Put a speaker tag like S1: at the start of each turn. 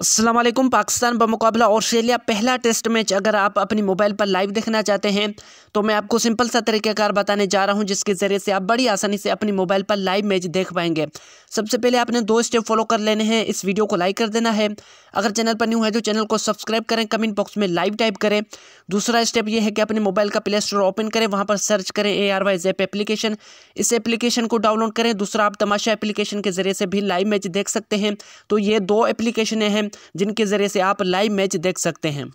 S1: असलम पाकिस्तान मुकाबला ऑस्ट्रेलिया पहला test match अगर आप अपनी मोबाइल पर लाइव देखना चाहते हैं तो मैं आपको सिंपल सा तरीक़ाकार बताने जा रहा हूं जिसके ज़रिए से आप बड़ी आसानी से अपनी मोबाइल पर लाइव मैच देख पाएंगे सबसे पहले आपने दो स्टेप फॉलो कर लेने हैं इस वीडियो को लाइक कर देना है अगर चैनल पर न्यू है तो चैनल को सब्सक्राइब करें कमेंट बॉक्स में लाइव टाइप करें दूसरा स्टेप यह है कि अपने मोबाइल का प्ले स्टोर ओपन करें वहाँ पर सर्च करें ए आर वाई एप्लीकेशन इस एप्लीकेशन को डाउनलोड करें दूसरा आप तमाशा एप्लीकेशन के ज़रिए से भी लाइव मैच देख सकते हैं तो ये दो एप्लीकेशन हैं जिनके ज़रिए से आप लाइव मैच देख सकते हैं